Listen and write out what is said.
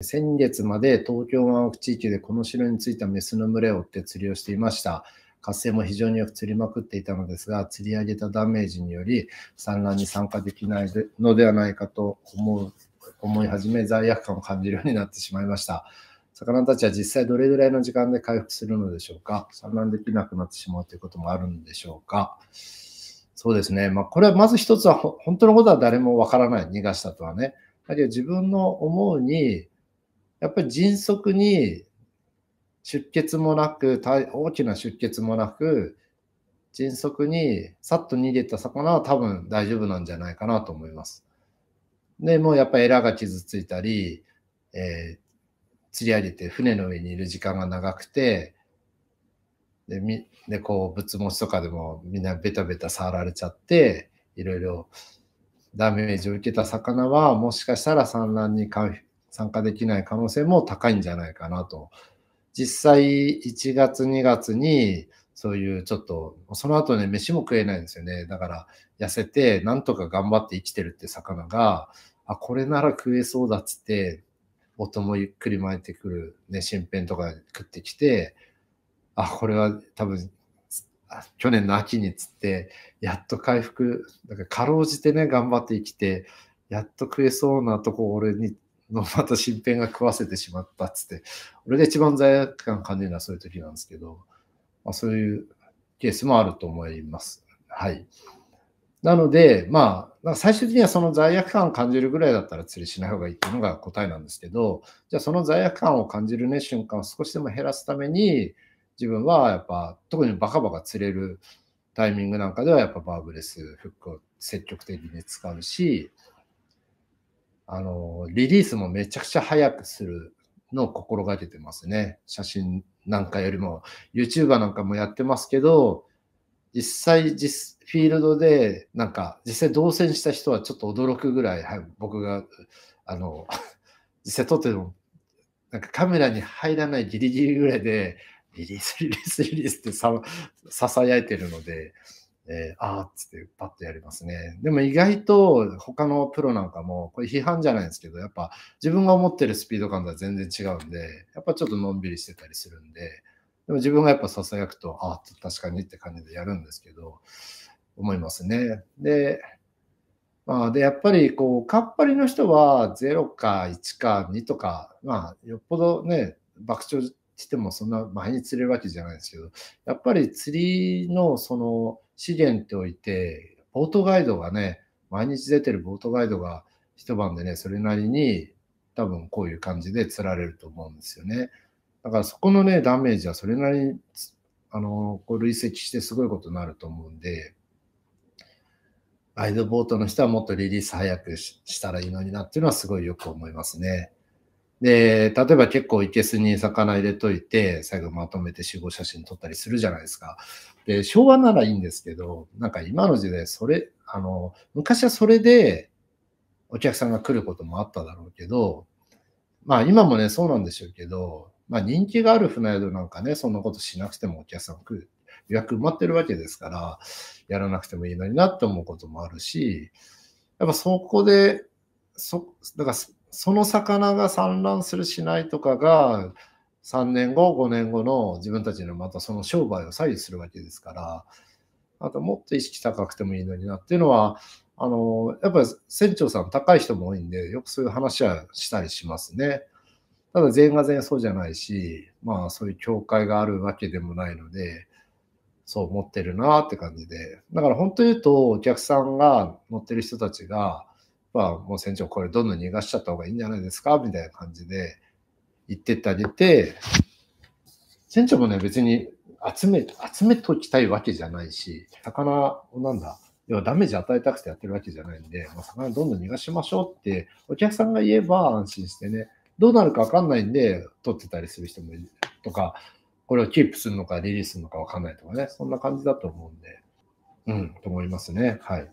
先月まで東京湾沖地域でこの城についたメスの群れを追って釣りをしていました。活性も非常によく釣りまくっていたのですが、釣り上げたダメージにより産卵に参加できないのではないかと思う思い始め罪悪感を感じるようになってしまいました。魚たちは実際どれぐらいの時間で回復するのでしょうか産卵できなくなってしまうということもあるんでしょうかそうですね。まあ、これはまず一つは、本当のことは誰もわからない。逃がしたとはね。だけど自分の思うに、やっぱり迅速に出血もなく、大きな出血もなく、迅速にさっと逃げた魚は多分大丈夫なんじゃないかなと思います。で、もうやっぱりエラが傷ついたり、えー、釣り上げて船の上にいる時間が長くて、で、みでこう、物持ちとかでもみんなベタベタ触られちゃって、いろいろダメージを受けた魚は、もしかしたら産卵に復。参加できない可能性も高いんじゃないかなと。実際1月2月にそういうちょっと、その後ね、飯も食えないんですよね。だから痩せて、なんとか頑張って生きてるって魚が、あ、これなら食えそうだっつって、音もゆっくり巻いてくる、ね、新編とか食ってきて、あ、これは多分、去年の秋に釣って、やっと回復、だからかろうじてね、頑張って生きて、やっと食えそうなとこ俺にのまた新編が食わせてしまったっつって、俺が一番罪悪感感じるのはそういう時なんですけど、まあ、そういうケースもあると思います。はい。なので、まあ、最終的にはその罪悪感を感じるぐらいだったら釣りしない方がいいっていうのが答えなんですけど、じゃあその罪悪感を感じるね、瞬間を少しでも減らすために、自分はやっぱ、特にバカバカ釣れるタイミングなんかでは、やっぱバーブレス、フックを積極的に使うし、あの、リリースもめちゃくちゃ早くするのを心がけてますね。写真なんかよりも、YouTuber なんかもやってますけど、実際実、フィールドで、なんか、実際動線した人はちょっと驚くぐらい、はい、僕が、あの、実際撮っても、なんかカメラに入らないギリギリぐらいで、リリース、リリース、リリースってさ、囁いてるので、えー、あーっつってパッとやりますね。でも意外と他のプロなんかも、これ批判じゃないんですけど、やっぱ自分が思ってるスピード感とは全然違うんで、やっぱちょっとのんびりしてたりするんで、でも自分がやっぱささやくと、ああ、確かにって感じでやるんですけど、思いますね。で、まあ、で、やっぱりこう、かっぱりの人は0か1か2とか、まあ、よっぽどね、爆笑してもそんな毎日釣れるわけじゃないですけど、やっぱり釣りのその、資源っておいて、ボートガイドがね、毎日出てるボートガイドが一晩でね、それなりに多分こういう感じで釣られると思うんですよね。だからそこのね、ダメージはそれなりに、あの、こう累積してすごいことになると思うんで、ガイドボートの人はもっとリリース早くしたらいいのになっていうのはすごいよく思いますね。で、例えば結構いけすに魚入れといて、最後まとめて集合写真撮ったりするじゃないですか。で、昭和ならいいんですけど、なんか今の時代、それ、あの、昔はそれでお客さんが来ることもあっただろうけど、まあ今もね、そうなんでしょうけど、まあ人気がある船宿なんかね、そんなことしなくてもお客さん来る。予約埋まってるわけですから、やらなくてもいいのになって思うこともあるし、やっぱそこで、そ、だからその魚が産卵するしないとかが3年後5年後の自分たちのまたその商売を左右するわけですからあともっと意識高くてもいいのになっていうのはあのやっぱり船長さん高い人も多いんでよくそういう話はしたりしますね。ただ全員が全員そうじゃないし、まあそういう境界があるわけでもないので、そう思ってるなって感じで。だから本当言うとお客さんが乗ってる人たちが、まあ、もう船長これどんどん逃がしちゃった方がいいんじゃないですかみたいな感じで言ってってあげて、船長もね、別に集め、集めときたいわけじゃないし、魚をなんだ、要はダメージ与えたくてやってるわけじゃないんで、まあ、魚どんどん逃がしましょうってお客さんが言えば安心してね、どうなるかわかんないんで、取ってたりする人もいるとか、これをキープするのかリリースするのかわかんないとかね、そんな感じだと思うんで、うん、と思いますね。はい。